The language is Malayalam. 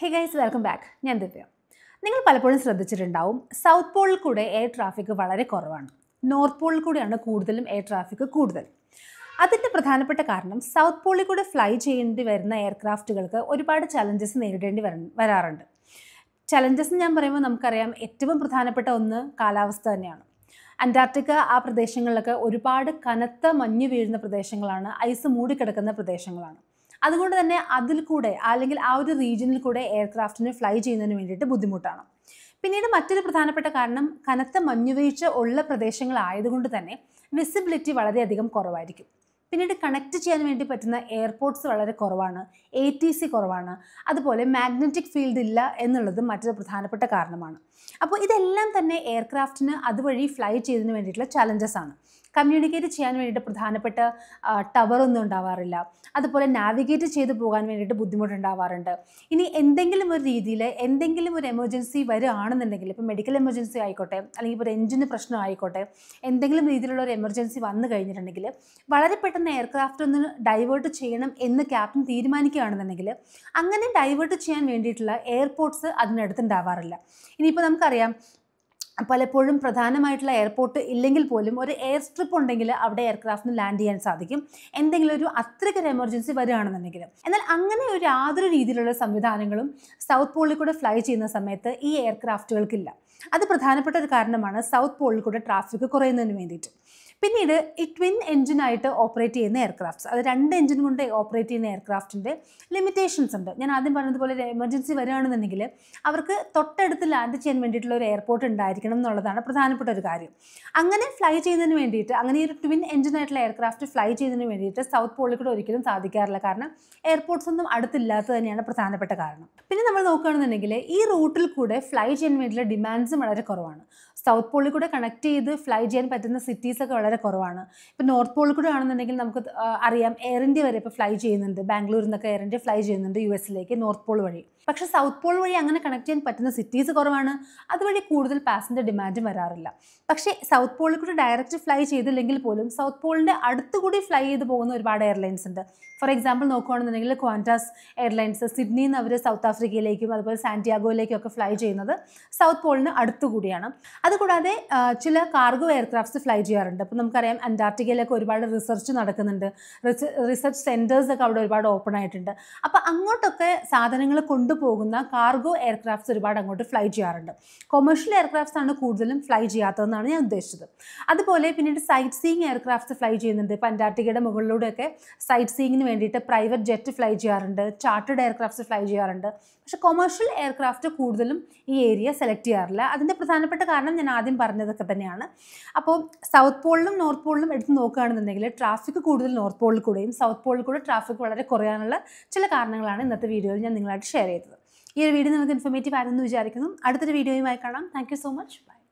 ഹേ ഗൈസ് വെൽക്കം ബാക്ക് ഞാൻ ദിവ്യ നിങ്ങൾ പലപ്പോഴും ശ്രദ്ധിച്ചിട്ടുണ്ടാവും സൗത്ത് പോളിൽ കൂടെ എയർ ട്രാഫിക് വളരെ കുറവാണ് നോർത്ത് പോളിൽ കൂടെയാണ് കൂടുതലും എയർ ട്രാഫിക് കൂടുതൽ അതിൻ്റെ പ്രധാനപ്പെട്ട കാരണം സൗത്ത് പോളിൽ കൂടെ ഫ്ലൈ ചെയ്യേണ്ടി വരുന്ന എയർക്രാഫ്റ്റുകൾക്ക് ഒരുപാട് ചലഞ്ചസ് നേരിടേണ്ടി വരാറുണ്ട് ചലഞ്ചസ് എന്ന് ഞാൻ പറയുമ്പോൾ നമുക്കറിയാം ഏറ്റവും പ്രധാനപ്പെട്ട ഒന്ന് കാലാവസ്ഥ തന്നെയാണ് അന്റാർട്ടിക്ക ആ പ്രദേശങ്ങളിലൊക്കെ ഒരുപാട് കനത്ത മഞ്ഞ് വീഴുന്ന പ്രദേശങ്ങളാണ് ഐസ് മൂടിക്കിടക്കുന്ന പ്രദേശങ്ങളാണ് അതുകൊണ്ട് തന്നെ അതിൽ കൂടെ അല്ലെങ്കിൽ ആ ഒരു റീജിയനിൽ കൂടെ എയർക്രാഫ്റ്റിന് ഫ്ലൈ ചെയ്യുന്നതിന് വേണ്ടിയിട്ട് ബുദ്ധിമുട്ടാണ് പിന്നീട് മറ്റൊരു പ്രധാനപ്പെട്ട കാരണം കനത്ത മഞ്ഞുവീഴ്ച ഉള്ള പ്രദേശങ്ങളായതുകൊണ്ട് തന്നെ വിസിബിലിറ്റി വളരെയധികം കുറവായിരിക്കും പിന്നീട് കണക്ട് ചെയ്യാൻ വേണ്ടി പറ്റുന്ന എയർപോർട്ട്സ് വളരെ കുറവാണ് എ ടി സി കുറവാണ് അതുപോലെ മാഗ്നറ്റിക് ഫീൽഡ് ഇല്ല എന്നുള്ളത് മറ്റൊരു പ്രധാനപ്പെട്ട കാരണമാണ് അപ്പോൾ ഇതെല്ലാം തന്നെ എയർക്രാഫ്റ്റിന് അതുവഴി ഫ്ലൈ ചെയ്തതിന് വേണ്ടിയിട്ടുള്ള ചാലഞ്ചസ് ആണ് കമ്മ്യൂണിക്കേറ്റ് ചെയ്യാൻ വേണ്ടിയിട്ട് പ്രധാനപ്പെട്ട ടവറൊന്നും ഉണ്ടാവാറില്ല അതുപോലെ നാവിഗേറ്റ് ചെയ്ത് പോകാൻ വേണ്ടിയിട്ട് ബുദ്ധിമുട്ടുണ്ടാവാറുണ്ട് ഇനി എന്തെങ്കിലും ഒരു രീതിയിൽ എന്തെങ്കിലും ഒരു എമർജൻസി വരികയാണെന്നുണ്ടെങ്കിൽ ഇപ്പോൾ മെഡിക്കൽ എമർജൻസി ആയിക്കോട്ടെ അല്ലെങ്കിൽ ഇപ്പോൾ ഒരു എഞ്ചിന് പ്രശ്നം ആയിക്കോട്ടെ എന്തെങ്കിലും രീതിയിലുള്ള ഒരു എമർജൻസി വന്നു കഴിഞ്ഞിട്ടുണ്ടെങ്കിൽ വളരെ പെട്ടെന്ന് എയർക്രാഫ്റ്റ് ഒന്ന് ഡൈവേർട്ട് ചെയ്യണം എന്ന് ക്യാപ്റ്റൻ തീരുമാനിക്കുകയാണെന്നുണ്ടെങ്കിൽ അങ്ങനെ ഡൈവേർട്ട് ചെയ്യാൻ വേണ്ടിയിട്ടുള്ള എയർപോർട്ട്സ് അതിനടുത്തുണ്ടാവാറില്ല ഇനിയിപ്പോൾ നമുക്കറിയാം പലപ്പോഴും പ്രധാനമായിട്ടുള്ള എയർപോർട്ട് ഇല്ലെങ്കിൽ പോലും ഒരു എയർ സ്ട്രിപ്പ് ഉണ്ടെങ്കിൽ അവിടെ എയർക്രാഫ്റ്റിന് ലാൻഡ് ചെയ്യാൻ സാധിക്കും എന്തെങ്കിലും ഒരു അത്രയ്ക്കൊരു എമർജൻസി വരികയാണെന്നുണ്ടെങ്കിൽ എന്നാൽ അങ്ങനെ ഒരു യാതൊരു രീതിയിലുള്ള സംവിധാനങ്ങളും സൗത്ത് പോളിൽ കൂടെ ഫ്ലൈ ചെയ്യുന്ന സമയത്ത് ഈ എയർക്രാഫ്റ്റുകൾക്കില്ല അത് പ്രധാനപ്പെട്ട ഒരു കാരണമാണ് സൗത്ത് പോളിൽ കൂടെ ട്രാഫിക് കുറയുന്നതിന് വേണ്ടിയിട്ട് പിന്നീട് ഈ ട്വിൻ എൻജിനായിട്ട് ഓപ്പറേറ്റ് ചെയ്യുന്ന എയർക്രാഫ്റ്റ്സ് അത് രണ്ട് എൻജിൻ കൊണ്ട് ഓപ്പറേറ്റ് ചെയ്യുന്ന എയർക്രാഫ്റ്റിൻ്റെ ലിമിറ്റേഷൻസ് ഉണ്ട് ഞാൻ ആദ്യം പറഞ്ഞതുപോലെ ഒരു എമർജൻസി വരികയാണെന്നുണ്ടെങ്കിൽ അവർക്ക് തൊട്ടടുത്ത് ലാൻഡ് ചെയ്യാൻ വേണ്ടിയിട്ടുള്ള ഒരു എയർപോർട്ട് ഉണ്ടായിരിക്കണം എന്നുള്ളതാണ് പ്രധാനപ്പെട്ട ഒരു കാര്യം അങ്ങനെ ഫ്ലൈ ചെയ്യുന്നതിന് വേണ്ടിയിട്ട് അങ്ങനെ ഒരു ട്വിൻ എൻജിനായിട്ടുള്ള എയർക്രാഫ്റ്റ് ഫ്ലൈ ചെയ്യുന്നതിന് വേണ്ടിയിട്ട് സൗത്ത് പോളിൽ കൂടെ ഒരിക്കലും സാധിക്കാറില്ല കാരണം എയർപോർട്ട്സ് ഒന്നും അടുത്തില്ലാത്ത തന്നെയാണ് പ്രധാനപ്പെട്ട കാരണം പിന്നെ നമ്മൾ നോക്കുകയാണെന്നുണ്ടെങ്കിൽ ഈ റൂട്ടിൽ കൂടെ ഫ്ലൈ ചെയ്യാൻ വേണ്ടിയിട്ടുള്ള ഡിമാൻഡ്സും വളരെ കുറവാണ് സൗത്ത് പോളിൽ കൂടെ കണക്ട് ചെയ്ത് ഫ്ലൈ ചെയ്യാൻ പറ്റുന്ന സിറ്റീസൊക്കെ വളരെ വളരെ കുറവാണ് ഇപ്പം നോർത്ത് പോളിൽ കൂടെ ആണെന്നുണ്ടെങ്കിൽ നമുക്ക് അറിയാം എയർ ഇന്ത്യ വരെ ഇപ്പോൾ ഫ്ലൈ ചെയ്യുന്നുണ്ട് ബാംഗ്ലൂരിൽ നിന്നൊക്കെ എയർ ഇന്ത്യ ഫ്ലൈ ചെയ്യുന്നുണ്ട് യു എസിലേക്ക് നോർത്ത് പോൾ വഴി പക്ഷേ സൗത്ത് പോൾ വഴി അങ്ങനെ കണക്ട് ചെയ്യാൻ പറ്റുന്ന സിറ്റീസ് കുറവാണ് അതുവഴി കൂടുതൽ പാസഞ്ചർ ഡിമാൻഡും വരാറില്ല പക്ഷേ സൗത്ത് പോളിൽ കൂടെ ഡയറക്റ്റ് ഫ്ലൈ ചെയ്തില്ലെങ്കിൽ പോലും സൗത്ത് പോളിൻ്റെ അടുത്തുകൂടി ഫ്ലൈ ചെയ്ത് പോകുന്ന ഒരുപാട് എയർലൈൻസ് ഉണ്ട് ഫോർ എക്സാമ്പിൾ നോക്കുകയാണെന്നുണ്ടെങ്കിൽ ക്വാൻറ്റാസ് എയർലൈൻസ് സിഡ്നിയിൽ നിന്ന് അവർ സൗത്ത് ആഫ്രിക്കയിലേക്കും അതുപോലെ സാന്റിയാഗോയിലേക്കും ഒക്കെ ഫ്ലൈ ചെയ്യുന്നത് സൗത്ത് പോളിന് അടുത്തുകൂടിയാണ് അതുകൂടാതെ ചില കാർഗോ എയർക്രാഫ്റ്റ്സ് ഫ്ലൈ ചെയ്യാറുണ്ട് ഇപ്പം നമുക്കറിയാം അന്റാർട്ടിക്കയിലൊക്കെ ഒരുപാട് റിസർച്ച് നടക്കുന്നുണ്ട് റിസർച്ച് ഒക്കെ അവിടെ ഒരുപാട് ഓപ്പൺ ആയിട്ടുണ്ട് അപ്പോൾ അങ്ങോട്ടൊക്കെ സാധനങ്ങൾ കൊണ്ടുപോകുന്ന കാർഗോ എയർക്രാഫ്റ്റ്സ് ഒരുപാട് അങ്ങോട്ട് ഫ്ലൈ ചെയ്യാറുണ്ട് കൊമേഴ്ഷ്യൽ എയർക്രാഫ്റ്റ്സ് ആണ് കൂടുതലും ഫ്ലൈ ചെയ്യാത്തതെന്നാണ് ഞാൻ ഉദ്ദേശിച്ചത് അതുപോലെ പിന്നീട് സൈറ്റ് സീയിങ് എയർക്രാഫ്റ്റ്സ് ഫ്ലൈ ചെയ്യുന്നുണ്ട് ഇപ്പം അന്റാർട്ടിക്കയുടെ മുകളിലൂടെയൊക്കെ സൈറ്റ് സീയിങ്ങിന് വേണ്ടിയിട്ട് പ്രൈവറ്റ് ജെറ്റ് ഫ്ലൈ ചെയ്യാറുണ്ട് ചാർട്ടേഡ് എയർക്രാഫ്റ്റ്സ് ഫ്ലൈ ചെയ്യാറുണ്ട് പക്ഷേ കൊമേഴ്ഷ്യൽ എയർക്രാഫ്റ്റ് കൂടുതലും ഈ ഏരിയ സെലക്ട് ചെയ്യാറില്ല അതിൻ്റെ പ്രധാനപ്പെട്ട കാരണം ഞാൻ ആദ്യം പറഞ്ഞതൊക്കെ തന്നെയാണ് അപ്പോൾ സൗത്ത് പോളിൽ പോളിലും നോർത്ത് പോളിലും എടുത്ത് നോക്കുകയാണെന്നുണ്ടെങ്കിൽ ട്രാഫിക് കൂടുതൽ നോർത്ത് പോളിൽ കൂടെയും സൗത്ത് പോളിൽ കൂടെ ട്രാഫിക് വളരെ കുറയാനുള്ള ചില കാരണങ്ങളാണ് ഇന്നത്തെ വീഡിയോയിൽ ഞാൻ നിങ്ങളായിട്ട് ഷെയർ ചെയ്തത് ഈ ഒരു വീഡിയോ നിങ്ങൾക്ക് ഇൻഫോർമേറ്റീവ് ആയിരുന്നു വിചാരിക്കുന്നു അടുത്തൊരു വീഡിയോയുമായി കാണാം താങ്ക് സോ മച്ച് ബൈ